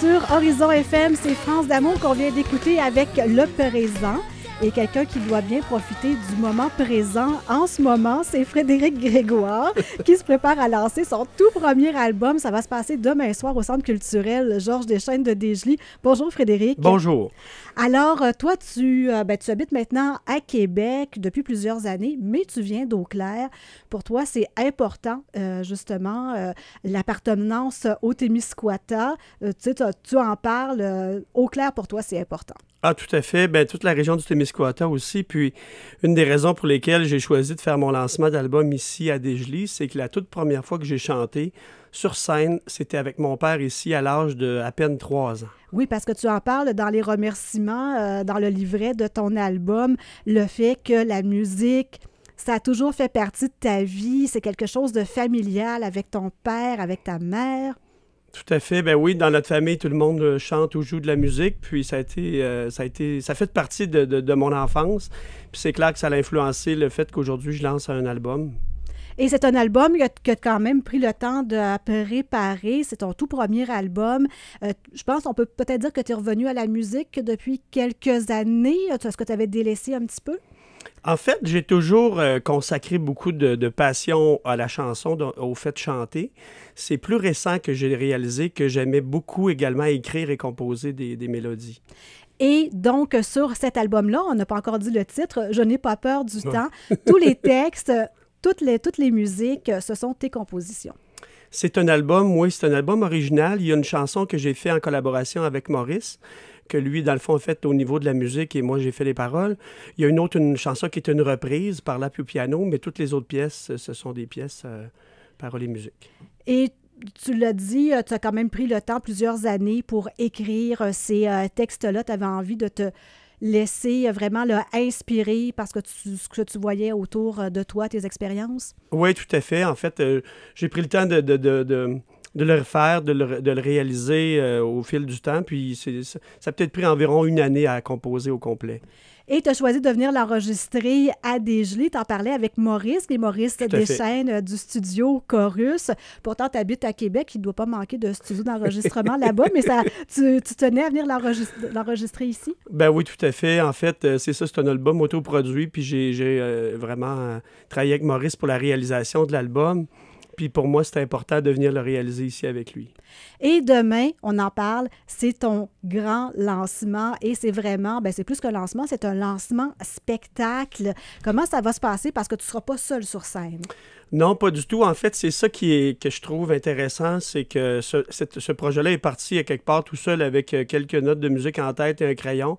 sur Horizon FM. C'est France d'amour qu'on vient d'écouter avec Le Présent. Et quelqu'un qui doit bien profiter du moment présent en ce moment, c'est Frédéric Grégoire qui se prépare à lancer son tout premier album. Ça va se passer demain soir au Centre culturel Georges Deschênes de Dégely. Bonjour Frédéric. Bonjour. Alors, euh, toi, tu, euh, ben, tu habites maintenant à Québec depuis plusieurs années, mais tu viens d'Eau-Claire. Pour toi, c'est important, euh, justement, l'appartenance au Témiscouata. tu tu en parles. Eau-Claire, pour toi, c'est important. Ah, tout à fait. Ben, toute la région du Témiscouata aussi. Puis, une des raisons pour lesquelles j'ai choisi de faire mon lancement d'album ici à Dégely, c'est que la toute première fois que j'ai chanté sur scène, c'était avec mon père ici à l'âge de à peine trois ans. Oui, parce que tu en parles dans les remerciements, euh, dans le livret de ton album, le fait que la musique, ça a toujours fait partie de ta vie. C'est quelque chose de familial avec ton père, avec ta mère. Tout à fait. Ben oui, dans notre famille, tout le monde euh, chante ou joue de la musique. Puis ça a été, euh, ça a été, ça fait partie de, mon enfance. Puis c'est clair que ça a influencé le fait qu'aujourd'hui je lance un album. Et c'est un album que tu as quand même pris le temps de préparer. C'est ton tout premier album. Euh, je pense qu'on peut peut-être dire que tu es revenu à la musique depuis quelques années. Est-ce que tu avais délaissé un petit peu? En fait, j'ai toujours euh, consacré beaucoup de, passion à la chanson, au fait de chanter. C'est plus récent que j'ai réalisé que j'aimais beaucoup également écrire et composer des, mélodies. Et donc, sur cet album-là, on n'a pas encore dit le titre, Je n'ai pas peur du temps. Tous les textes, toutes les, toutes les musiques, ce sont tes compositions. C'est un album, oui, c'est un album original. Il y a une chanson que j'ai fait en collaboration avec Maurice que lui, dans le fond, fait au niveau de la musique et moi, j'ai fait les paroles. Il y a une autre une chanson qui est une reprise par la plus piano, mais toutes les autres pièces, ce sont des pièces euh, paroles et musique. Et tu l'as dit, euh, tu as quand même pris le temps, plusieurs années, pour écrire euh, ces textes-là. Tu avais envie de te laisser euh, vraiment là, inspiré par ce que, tu, ce que tu voyais autour euh, de toi, tes expériences? Oui, tout à fait. En fait, euh, j'ai pris le temps de de le refaire, de le, de réaliser euh, au fil du temps. Puis ça a peut-être pris environ une année à composer au complet. Et tu as choisi de venir l'enregistrer à Desgelées. Tu en parlais avec Maurice, les Maurice des chaînes euh, du studio Chorus. Pourtant, tu habites à Québec, il ne doit pas manquer de studio d'enregistrement là-bas, mais ça, tu, tenais à venir l'enregistrer ici? Ben oui, tout à fait. En fait, euh, c'est ça, c'est un album autoproduit, puis j'ai vraiment travaillé avec Maurice pour la réalisation de l'album. Puis pour moi, c'est important de venir le réaliser ici avec lui. Et demain, on en parle, c'est ton grand lancement et c'est vraiment, ben c'est plus qu'un lancement, c'est un lancement spectacle. Comment ça va se passer? Parce que tu ne seras pas seul sur scène. Non, pas du tout. En fait, c'est ça qui est, que je trouve intéressant, c'est que ce, projet-là est parti à quelque part tout seul avec euh, quelques notes de musique en tête et un crayon.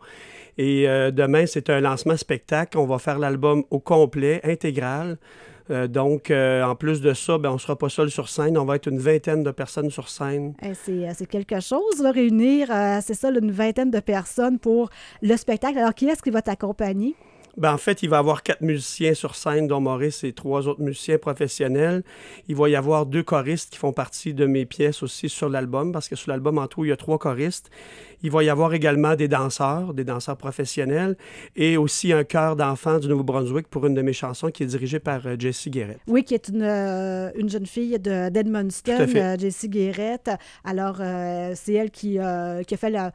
Et euh, demain, c'est un lancement spectacle. On va faire l'album au complet, intégral. Euh, donc, euh, en plus de ça, ben, on sera pas seul sur scène. On va être une vingtaine de personnes sur scène. Eh, euh, c'est quelque chose, de réunir, c'est ça, une vingtaine de personnes pour le spectacle. Alors, qui est-ce qui va t'accompagner? Ben, en fait, il va y avoir quatre musiciens sur scène, dont Maurice et trois autres musiciens professionnels. Il va y avoir deux choristes qui font partie de mes pièces aussi sur l'album, parce que sur l'album, en tout, il y a trois choristes. Il va y avoir également des danseurs, des danseurs professionnels, et aussi un chœur d'enfants du Nouveau-Brunswick pour une de mes chansons qui est dirigée par euh, Jessie Guérette. Oui, qui est une, euh, une jeune fille d'Edmundston, euh, Jessie Guérette. Alors, c'est elle qui, qui a fait la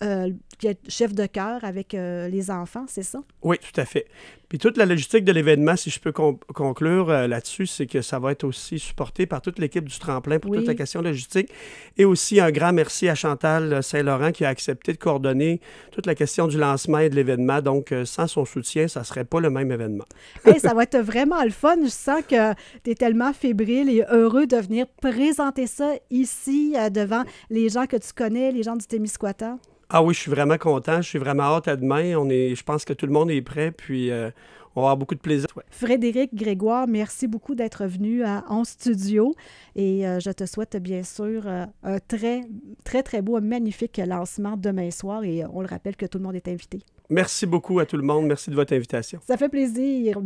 est euh, chef de cœur avec euh, les enfants, c'est ça? Oui, tout à fait. Puis toute la logistique de l'événement, si je peux conclure euh, là-dessus, c'est que ça va être aussi supporté par toute l'équipe du tremplin pour toute la question logistique. Et aussi un grand merci à Chantal Saint-Laurent qui a accepté de coordonner toute la question du lancement et de l'événement. Donc, sans son soutien, ça ne serait pas le même événement. ça va être vraiment le fun. Je sens que tu es tellement fébrile et heureux de venir présenter ça ici devant les gens que tu connais, les gens du Témiscouata. Ah oui, je suis vraiment content. Je suis vraiment hâte à demain. On est, je pense que tout le monde est prêt. Puis euh, on va avoir beaucoup de plaisir. Frédéric Grégoire, merci beaucoup d'être venu euh, En Studio. Et euh, je te souhaite bien sûr un très, très, très beau, magnifique lancement demain soir. Et on le rappelle que tout le monde est invité. Merci beaucoup à tout le monde. Merci de votre invitation. Ça fait plaisir.